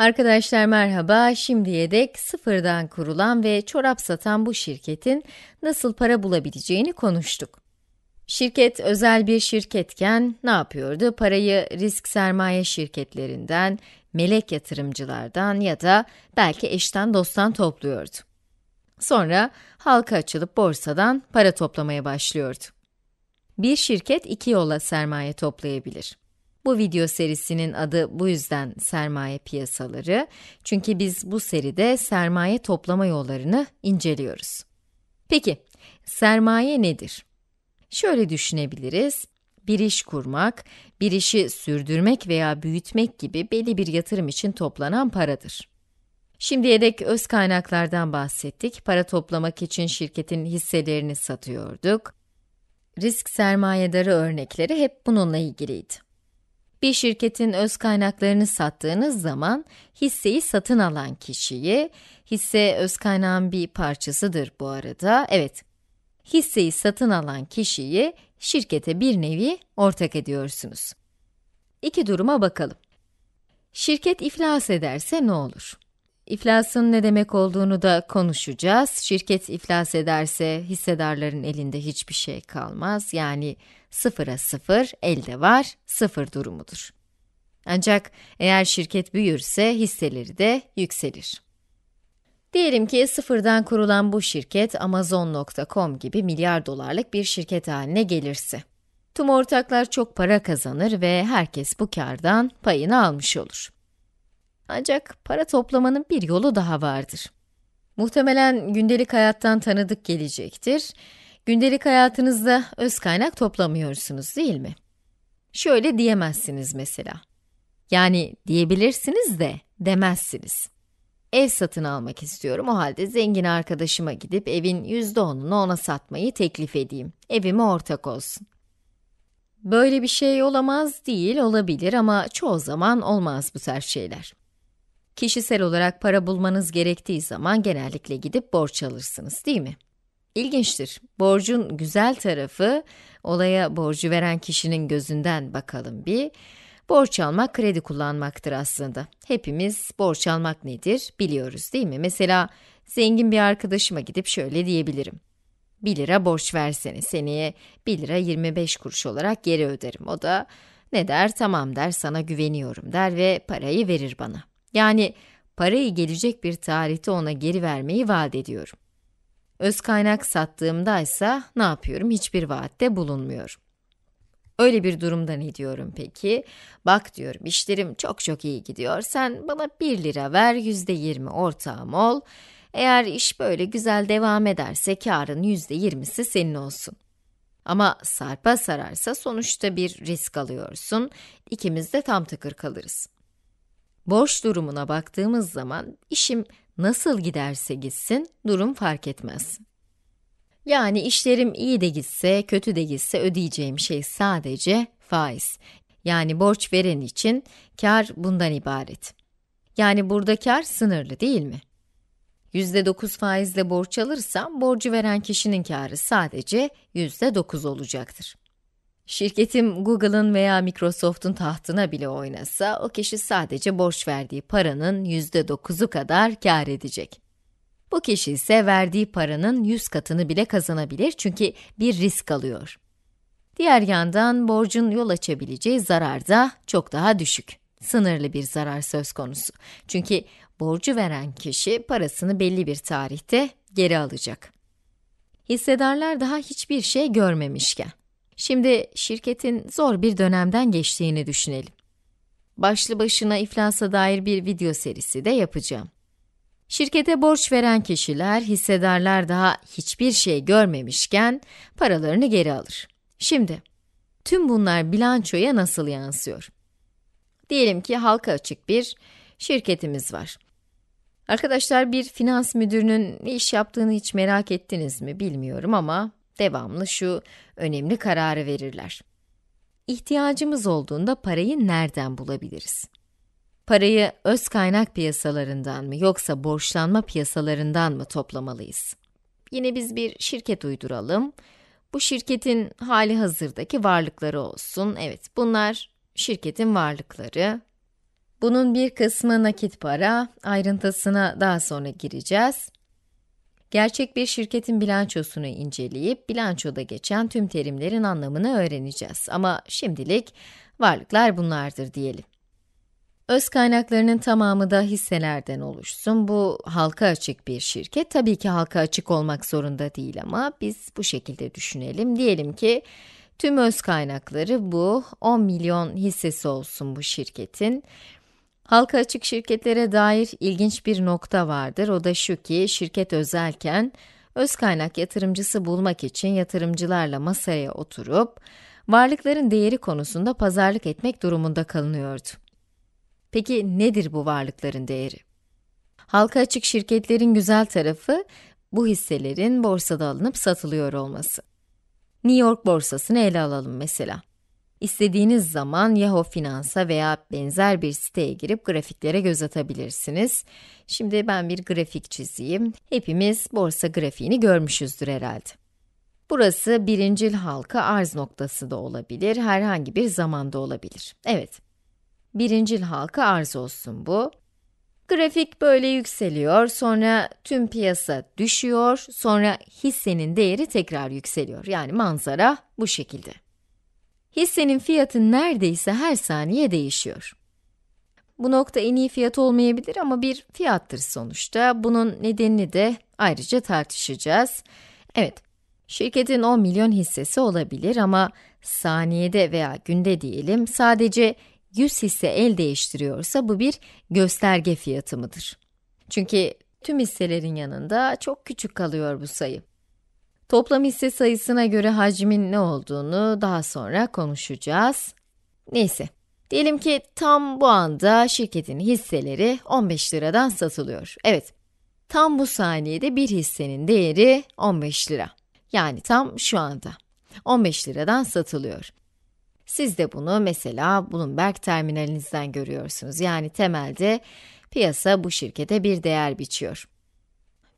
Arkadaşlar merhaba, şimdiye dek sıfırdan kurulan ve çorap satan bu şirketin nasıl para bulabileceğini konuştuk. Şirket özel bir şirketken ne yapıyordu? Parayı risk sermaye şirketlerinden, melek yatırımcılardan ya da belki eşten dosttan topluyordu. Sonra halka açılıp borsadan para toplamaya başlıyordu. Bir şirket iki yola sermaye toplayabilir. Bu video serisinin adı bu yüzden sermaye piyasaları. Çünkü biz bu seride sermaye toplama yollarını inceliyoruz. Peki, sermaye nedir? Şöyle düşünebiliriz. Bir iş kurmak, bir işi sürdürmek veya büyütmek gibi belli bir yatırım için toplanan paradır. Şimdiye dek öz kaynaklardan bahsettik. Para toplamak için şirketin hisselerini satıyorduk. Risk sermayedarı örnekleri hep bununla ilgiliydi. Bir şirketin öz kaynaklarını sattığınız zaman hisseyi satın alan kişiyi, hisse öz kaynağın bir parçasıdır bu arada, evet, hisseyi satın alan kişiyi şirkete bir nevi ortak ediyorsunuz. İki duruma bakalım. Şirket iflas ederse ne olur? İflasın ne demek olduğunu da konuşacağız. Şirket iflas ederse hissedarların elinde hiçbir şey kalmaz. Yani sıfıra sıfır, elde var, sıfır durumudur. Ancak eğer şirket büyürse hisseleri de yükselir. Diyelim ki sıfırdan kurulan bu şirket Amazon.com gibi milyar dolarlık bir şirket haline gelirse. Tüm ortaklar çok para kazanır ve herkes bu kardan payını almış olur. Ancak para toplamanın bir yolu daha vardır. Muhtemelen gündelik hayattan tanıdık gelecektir. Gündelik hayatınızda öz kaynak toplamıyorsunuz değil mi? Şöyle diyemezsiniz mesela. Yani diyebilirsiniz de demezsiniz. Ev satın almak istiyorum, o halde zengin arkadaşıma gidip evin %10'unu ona satmayı teklif edeyim. Evime ortak olsun. Böyle bir şey olamaz değil, olabilir ama çoğu zaman olmaz bu tarz şeyler kişisel olarak para bulmanız gerektiği zaman genellikle gidip borç alırsınız değil mi? İlginçtir. Borcun güzel tarafı, olaya borcu veren kişinin gözünden bakalım bir. Borç almak kredi kullanmaktır aslında. Hepimiz borç almak nedir biliyoruz değil mi? Mesela zengin bir arkadaşıma gidip şöyle diyebilirim. 1 lira borç versene, seneye 1 lira 25 kuruş olarak geri öderim. O da ne der? Tamam der, sana güveniyorum der ve parayı verir bana. Yani parayı gelecek bir tarihte ona geri vermeyi vaat ediyorum. Öz kaynak sattığımda ise ne yapıyorum? Hiçbir vaatte bulunmuyorum. Öyle bir durumda ne diyorum peki? Bak diyorum işlerim çok çok iyi gidiyor. Sen bana 1 lira ver yüzde %20 ortağım ol. Eğer iş böyle güzel devam ederse karın yüzde %20'si senin olsun. Ama sarpa sararsa sonuçta bir risk alıyorsun. İkimiz de tam tıkır kalırız. Borç durumuna baktığımız zaman işim nasıl giderse gitsin durum fark etmez. Yani işlerim iyi de gitse, kötü de gitse ödeyeceğim şey sadece faiz. Yani borç veren için kar bundan ibaret. Yani burada kar sınırlı değil mi? %9 faizle borç alırsam borcu veren kişinin karı sadece %9 olacaktır. Şirketim Google'ın veya Microsoft'un tahtına bile oynasa o kişi sadece borç verdiği paranın yüzde dokuzu kadar kar edecek. Bu kişi ise verdiği paranın yüz katını bile kazanabilir çünkü bir risk alıyor. Diğer yandan borcun yol açabileceği zarar da çok daha düşük. Sınırlı bir zarar söz konusu. Çünkü borcu veren kişi parasını belli bir tarihte geri alacak. Hissedarlar daha hiçbir şey görmemişken Şimdi şirketin zor bir dönemden geçtiğini düşünelim. Başlı başına iflasa dair bir video serisi de yapacağım. Şirkete borç veren kişiler, hissedarlar daha hiçbir şey görmemişken paralarını geri alır. Şimdi, tüm bunlar bilançoya nasıl yansıyor? Diyelim ki halka açık bir şirketimiz var. Arkadaşlar bir finans müdürünün ne iş yaptığını hiç merak ettiniz mi bilmiyorum ama devamlı şu önemli kararı verirler. İhtiyacımız olduğunda parayı nereden bulabiliriz? Parayı öz kaynak piyasalarından mı yoksa borçlanma piyasalarından mı toplamalıyız? Yine biz bir şirket uyduralım. Bu şirketin hali hazırdaki varlıkları olsun. Evet, bunlar şirketin varlıkları. Bunun bir kısmı nakit para, ayrıntısına daha sonra gireceğiz. Gerçek bir şirketin bilançosunu inceleyip, bilançoda geçen tüm terimlerin anlamını öğreneceğiz. Ama şimdilik varlıklar bunlardır diyelim. Öz kaynaklarının tamamı da hisselerden oluşsun. Bu halka açık bir şirket. Tabii ki halka açık olmak zorunda değil ama biz bu şekilde düşünelim. Diyelim ki tüm öz kaynakları bu. 10 milyon hissesi olsun bu şirketin. Halka açık şirketlere dair ilginç bir nokta vardır. O da şu ki şirket özelken öz kaynak yatırımcısı bulmak için yatırımcılarla masaya oturup varlıkların değeri konusunda pazarlık etmek durumunda kalınıyordu. Peki nedir bu varlıkların değeri? Halka açık şirketlerin güzel tarafı bu hisselerin borsada alınıp satılıyor olması. New York borsasını ele alalım mesela. İstediğiniz zaman Yahoo Finans'a veya benzer bir siteye girip grafiklere göz atabilirsiniz. Şimdi ben bir grafik çizeyim. Hepimiz borsa grafiğini görmüşüzdür herhalde. Burası birincil halka arz noktası da olabilir, herhangi bir zamanda olabilir. Evet, birincil halka arz olsun bu. Grafik böyle yükseliyor, sonra tüm piyasa düşüyor, sonra hissenin değeri tekrar yükseliyor. Yani manzara bu şekilde hissenin fiyatı neredeyse her saniye değişiyor. Bu nokta en iyi fiyat olmayabilir ama bir fiyattır sonuçta. Bunun nedenini de ayrıca tartışacağız. Evet, şirketin 10 milyon hissesi olabilir ama saniyede veya günde diyelim sadece 100 hisse el değiştiriyorsa bu bir gösterge fiyatı mıdır? Çünkü tüm hisselerin yanında çok küçük kalıyor bu sayı. Toplam hisse sayısına göre hacmin ne olduğunu daha sonra konuşacağız. Neyse, diyelim ki tam bu anda şirketin hisseleri 15 liradan satılıyor. Evet, tam bu saniyede bir hissenin değeri 15 lira. Yani tam şu anda. 15 liradan satılıyor. Siz de bunu mesela Bloomberg terminalinizden görüyorsunuz. Yani temelde piyasa bu şirkete bir değer biçiyor.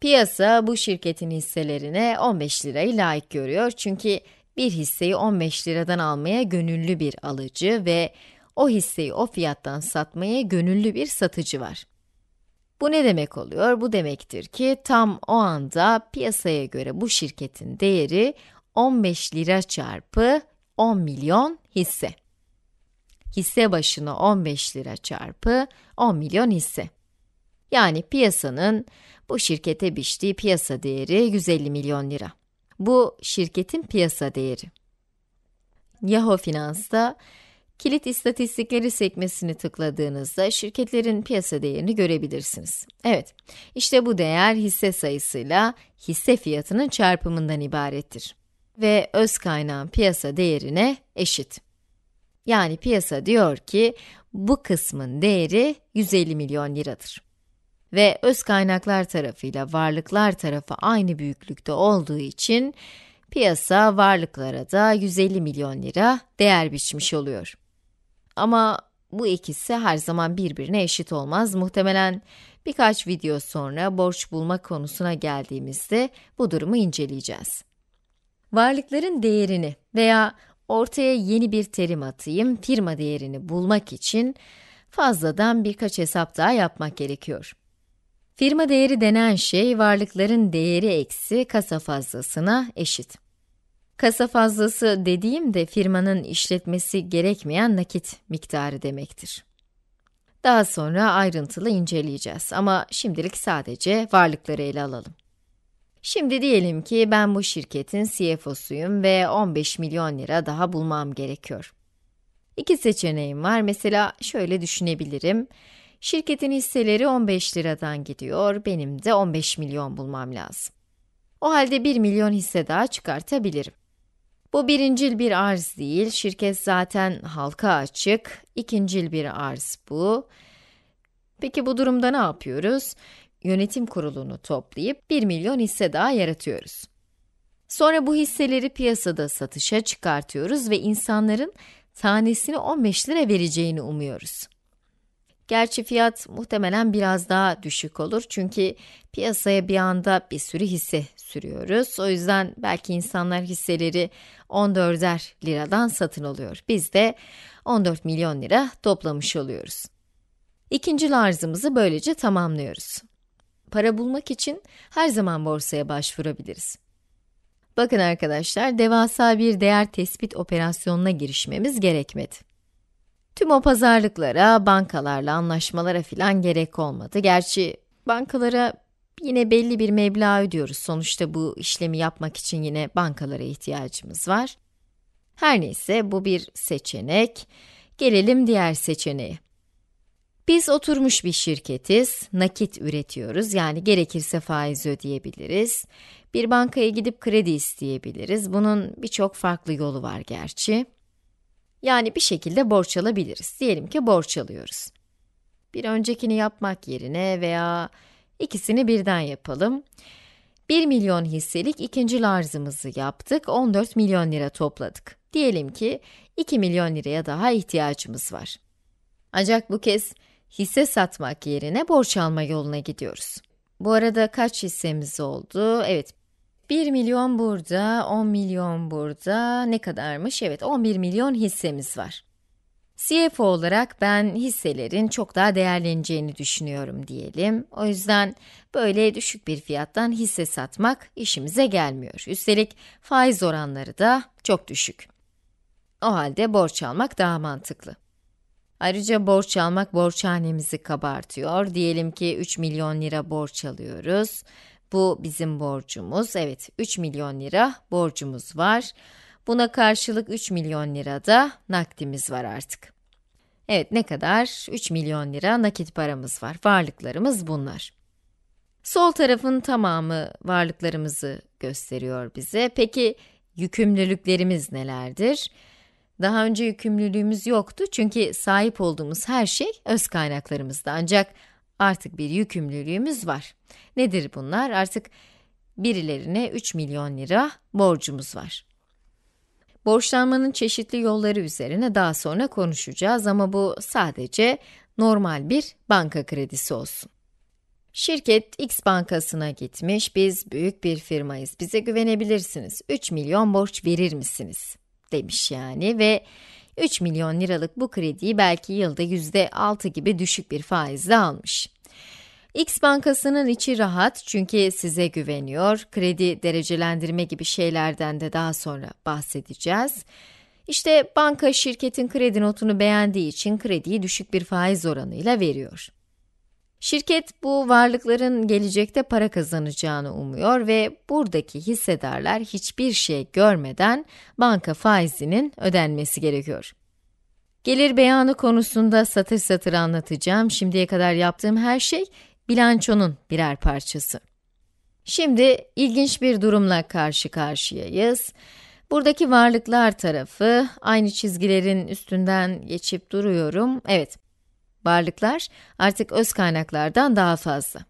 Piyasa bu şirketin hisselerine 15 lirayı layık görüyor çünkü bir hisseyi 15 liradan almaya gönüllü bir alıcı ve o hisseyi o fiyattan satmaya gönüllü bir satıcı var. Bu ne demek oluyor? Bu demektir ki tam o anda piyasaya göre bu şirketin değeri 15 lira çarpı 10 milyon hisse. Hisse başına 15 lira çarpı 10 milyon hisse. Yani piyasanın bu şirkete biçtiği piyasa değeri 150 milyon lira. Bu şirketin piyasa değeri. Yahoo Finans'ta kilit istatistikleri sekmesini tıkladığınızda şirketlerin piyasa değerini görebilirsiniz. Evet, işte bu değer hisse sayısıyla hisse fiyatının çarpımından ibarettir. Ve öz kaynağın piyasa değerine eşit. Yani piyasa diyor ki bu kısmın değeri 150 milyon liradır ve öz kaynaklar tarafıyla varlıklar tarafı aynı büyüklükte olduğu için piyasa varlıklara da 150 milyon lira değer biçmiş oluyor. Ama bu ikisi her zaman birbirine eşit olmaz. Muhtemelen birkaç video sonra borç bulma konusuna geldiğimizde bu durumu inceleyeceğiz. Varlıkların değerini veya ortaya yeni bir terim atayım, firma değerini bulmak için fazladan birkaç hesap daha yapmak gerekiyor. Firma değeri denen şey, varlıkların değeri eksi kasa fazlasına eşit. Kasa fazlası dediğim de firmanın işletmesi gerekmeyen nakit miktarı demektir. Daha sonra ayrıntılı inceleyeceğiz ama şimdilik sadece varlıkları ele alalım. Şimdi diyelim ki ben bu şirketin CFO'suyum ve 15 milyon lira daha bulmam gerekiyor. İki seçeneğim var. Mesela şöyle düşünebilirim. Şirketin hisseleri 15 liradan gidiyor, benim de 15 milyon bulmam lazım. O halde 1 milyon hisse daha çıkartabilirim. Bu birincil bir arz değil, şirket zaten halka açık, ikincil bir arz bu. Peki bu durumda ne yapıyoruz? Yönetim kurulunu toplayıp 1 milyon hisse daha yaratıyoruz. Sonra bu hisseleri piyasada satışa çıkartıyoruz ve insanların tanesini 15 lira vereceğini umuyoruz. Gerçi fiyat muhtemelen biraz daha düşük olur. Çünkü piyasaya bir anda bir sürü hisse sürüyoruz. O yüzden belki insanlar hisseleri 14'er liradan satın alıyor. Biz de 14 milyon lira toplamış oluyoruz. İkinci arzımızı böylece tamamlıyoruz. Para bulmak için her zaman borsaya başvurabiliriz. Bakın arkadaşlar, devasa bir değer tespit operasyonuna girişmemiz gerekmedi. Tüm o pazarlıklara, bankalarla anlaşmalara filan gerek olmadı. Gerçi bankalara yine belli bir meblağ ödüyoruz. Sonuçta bu işlemi yapmak için yine bankalara ihtiyacımız var. Her neyse bu bir seçenek. Gelelim diğer seçeneğe. Biz oturmuş bir şirketiz, nakit üretiyoruz, yani gerekirse faiz ödeyebiliriz. Bir bankaya gidip kredi isteyebiliriz, bunun birçok farklı yolu var gerçi. Yani bir şekilde borç alabiliriz. Diyelim ki borç alıyoruz. Bir öncekini yapmak yerine veya ikisini birden yapalım. 1 milyon hisselik ikinci arzımızı yaptık, 14 milyon lira topladık. Diyelim ki 2 milyon liraya daha ihtiyacımız var. Ancak bu kez hisse satmak yerine borç alma yoluna gidiyoruz. Bu arada kaç hissemiz oldu? Evet, 1 milyon burada, 10 milyon burada, ne kadarmış? Evet, 11 milyon hissemiz var. CFO olarak ben hisselerin çok daha değerleneceğini düşünüyorum diyelim. O yüzden böyle düşük bir fiyattan hisse satmak işimize gelmiyor. Üstelik faiz oranları da çok düşük. O halde borç almak daha mantıklı. Ayrıca borç almak borçhanemizi kabartıyor. Diyelim ki 3 milyon lira borç alıyoruz bu bizim borcumuz. Evet 3 milyon lira borcumuz var. Buna karşılık 3 milyon lira da nakdimiz var artık. Evet ne kadar? 3 milyon lira nakit paramız var. Varlıklarımız bunlar. Sol tarafın tamamı varlıklarımızı gösteriyor bize. Peki yükümlülüklerimiz nelerdir? Daha önce yükümlülüğümüz yoktu çünkü sahip olduğumuz her şey öz kaynaklarımızda Ancak artık bir yükümlülüğümüz var. Nedir bunlar? Artık birilerine 3 milyon lira borcumuz var. Borçlanmanın çeşitli yolları üzerine daha sonra konuşacağız ama bu sadece normal bir banka kredisi olsun. Şirket X bankasına gitmiş, biz büyük bir firmayız, bize güvenebilirsiniz, 3 milyon borç verir misiniz? demiş yani ve 3 milyon liralık bu krediyi belki yılda %6 gibi düşük bir faizle almış. X bankasının içi rahat çünkü size güveniyor. Kredi derecelendirme gibi şeylerden de daha sonra bahsedeceğiz. İşte banka şirketin kredi notunu beğendiği için krediyi düşük bir faiz oranıyla veriyor. Şirket bu varlıkların gelecekte para kazanacağını umuyor ve buradaki hissedarlar hiçbir şey görmeden banka faizinin ödenmesi gerekiyor. Gelir beyanı konusunda satır satır anlatacağım. Şimdiye kadar yaptığım her şey bilançonun birer parçası. Şimdi ilginç bir durumla karşı karşıyayız. Buradaki varlıklar tarafı, aynı çizgilerin üstünden geçip duruyorum. Evet, Varlıklar artık öz kaynaklardan daha fazla.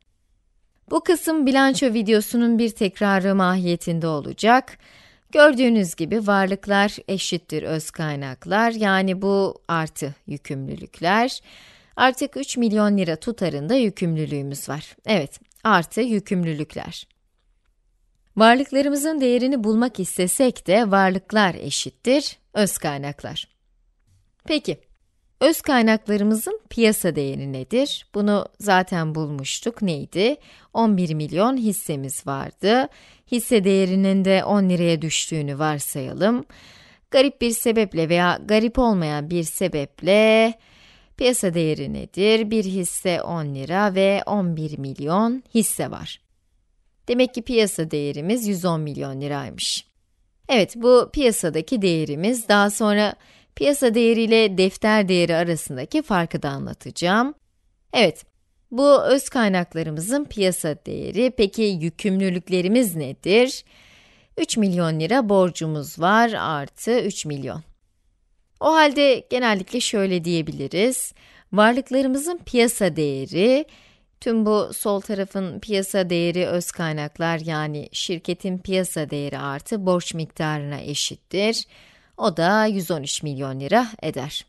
Bu kısım bilanço videosunun bir tekrarı mahiyetinde olacak. Gördüğünüz gibi varlıklar eşittir öz kaynaklar yani bu artı yükümlülükler. Artık 3 milyon lira tutarında yükümlülüğümüz var. Evet, artı yükümlülükler. Varlıklarımızın değerini bulmak istesek de varlıklar eşittir öz kaynaklar. Peki, Öz kaynaklarımızın piyasa değeri nedir? Bunu zaten bulmuştuk. Neydi? 11 milyon hissemiz vardı. Hisse değerinin de 10 liraya düştüğünü varsayalım. Garip bir sebeple veya garip olmayan bir sebeple piyasa değeri nedir? Bir hisse 10 lira ve 11 milyon hisse var. Demek ki piyasa değerimiz 110 milyon liraymış. Evet, bu piyasadaki değerimiz daha sonra piyasa değeri ile defter değeri arasındaki farkı da anlatacağım. Evet, bu öz kaynaklarımızın piyasa değeri. Peki yükümlülüklerimiz nedir? 3 milyon lira borcumuz var artı 3 milyon. O halde genellikle şöyle diyebiliriz. Varlıklarımızın piyasa değeri, tüm bu sol tarafın piyasa değeri öz kaynaklar yani şirketin piyasa değeri artı borç miktarına eşittir. O da 113 milyon lira eder.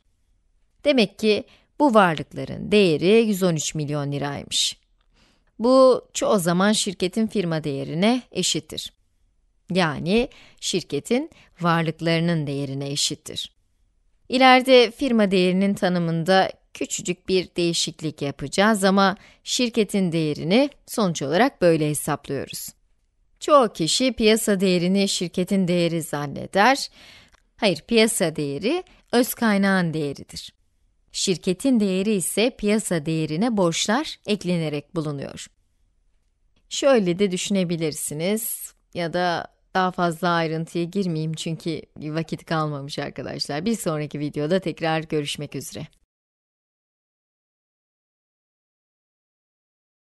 Demek ki bu varlıkların değeri 113 milyon liraymış. Bu çoğu zaman şirketin firma değerine eşittir. Yani şirketin varlıklarının değerine eşittir. İleride firma değerinin tanımında küçücük bir değişiklik yapacağız ama şirketin değerini sonuç olarak böyle hesaplıyoruz. Çoğu kişi piyasa değerini şirketin değeri zanneder. Hayır, piyasa değeri öz kaynağın değeridir. Şirketin değeri ise piyasa değerine borçlar eklenerek bulunuyor. Şöyle de düşünebilirsiniz ya da daha fazla ayrıntıya girmeyeyim çünkü vakit kalmamış arkadaşlar. Bir sonraki videoda tekrar görüşmek üzere.